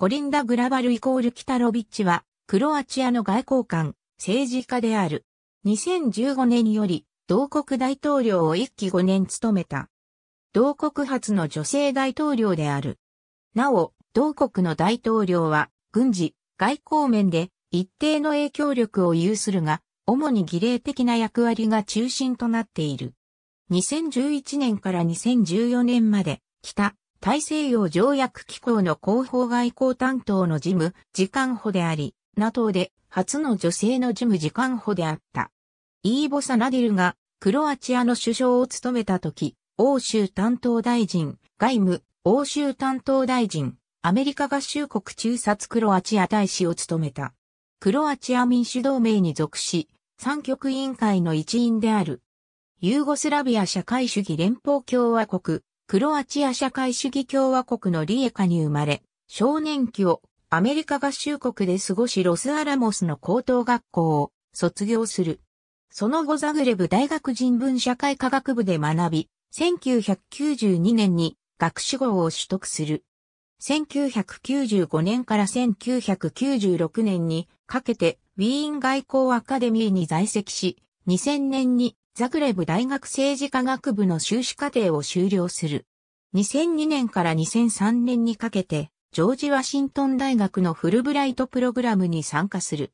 コリンダ・グラバルイコール・キタロビッチは、クロアチアの外交官、政治家である。2015年より、同国大統領を一期5年務めた。同国初の女性大統領である。なお、同国の大統領は、軍事、外交面で一定の影響力を有するが、主に儀礼的な役割が中心となっている。2011年から2014年まで、北、大西洋条約機構の広報外交担当の事務次官補であり、NATO で初の女性の事務次官補であった。イーボサ・ナディルがクロアチアの首相を務めた時、欧州担当大臣、外務、欧州担当大臣、アメリカ合衆国中殺クロアチア大使を務めた。クロアチア民主同盟に属し、三極委員会の一員である。ユーゴスラビア社会主義連邦共和国、クロアチア社会主義共和国のリエカに生まれ、少年期をアメリカ合衆国で過ごしロスアラモスの高等学校を卒業する。その後ザグレブ大学人文社会科学部で学び、1992年に学士号を取得する。1995年から1996年にかけてウィーン外交アカデミーに在籍し、2000年にザグレブ大学政治科学部の修士課程を修了する。2002年から2003年にかけて、ジョージ・ワシントン大学のフルブライトプログラムに参加する。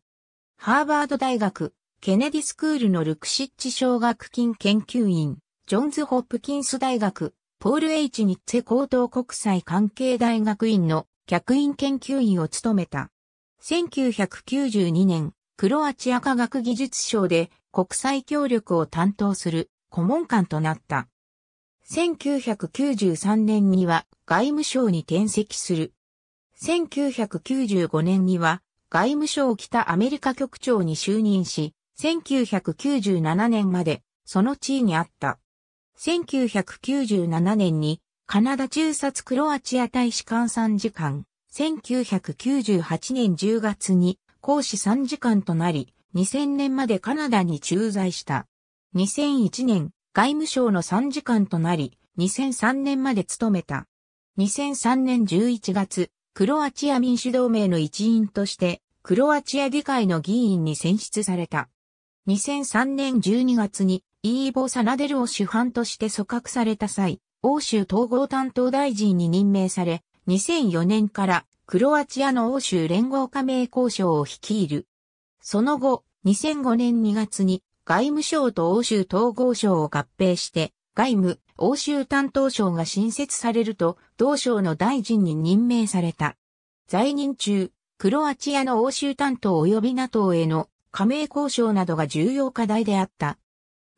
ハーバード大学、ケネディスクールのルクシッチ奨学金研究員、ジョンズ・ホップキンス大学、ポール・エイチ・ニッツェ高等国際関係大学院の客員研究員を務めた。1992年、クロアチア科学技術省で国際協力を担当する顧問官となった。1993年には外務省に転籍する。1995年には外務省北アメリカ局長に就任し、1997年までその地位にあった。1997年にカナダ中殺クロアチア大使館参事官、1998年10月に講師3時間となり、2000年までカナダに駐在した。2001年、外務省の3時間となり、2003年まで務めた。2003年11月、クロアチア民主同盟の一員として、クロアチア議会の議員に選出された。2003年12月に、イーボ・サナデルを主犯として組閣された際、欧州統合担当大臣に任命され、2004年からクロアチアの欧州連合加盟交渉を率いる。その後、2005年2月に外務省と欧州統合省を合併して、外務、欧州担当省が新設されると、同省の大臣に任命された。在任中、クロアチアの欧州担当及び NATO への加盟交渉などが重要課題であった。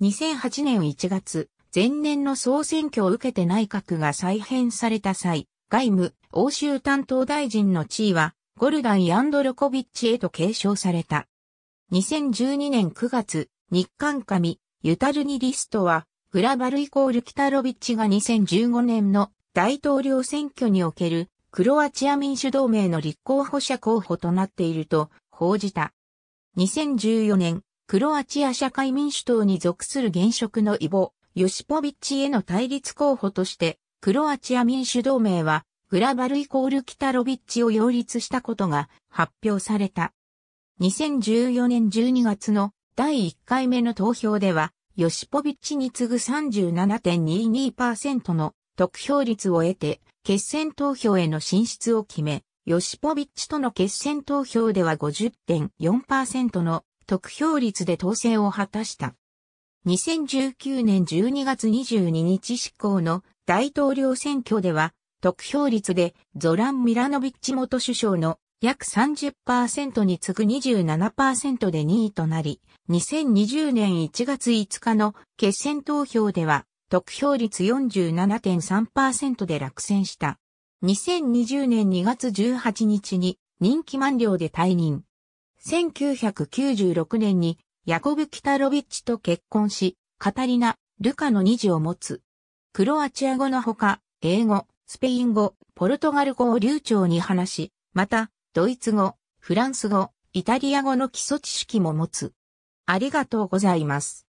2008年1月、前年の総選挙を受けて内閣が再編された際、外務、欧州担当大臣の地位は、ゴルダン・ヤンドロコビッチへと継承された。2012年9月、日韓紙、ユタルニリストは、グラバルイコール・キタロビッチが2015年の大統領選挙におけるクロアチア民主同盟の立候補者候補となっていると報じた。2014年、クロアチア社会民主党に属する現職のイボ・ヨシポビッチへの対立候補として、クロアチア民主同盟はグラバルイコールキタロビッチを擁立したことが発表された。2014年12月の第1回目の投票では、ヨシポビッチに次ぐ37.22%の得票率を得て、決選投票への進出を決め、ヨシポビッチとの決選投票では50.4%の得票率で当選を果たした。2019年12月22日執行の大統領選挙では得票率でゾラン・ミラノビッチ元首相の約30%に次ぐ27%で2位となり、2020年1月5日の決選投票では、得票率47.3%で落選した。2020年2月18日に任期満了で退任。1996年にヤコブ・キタロビッチと結婚し、カタリナ・ルカの二次を持つ。クロアチア語のほか、英語、スペイン語、ポルトガル語を流暢に話し、また、ドイツ語、フランス語、イタリア語の基礎知識も持つ。ありがとうございます。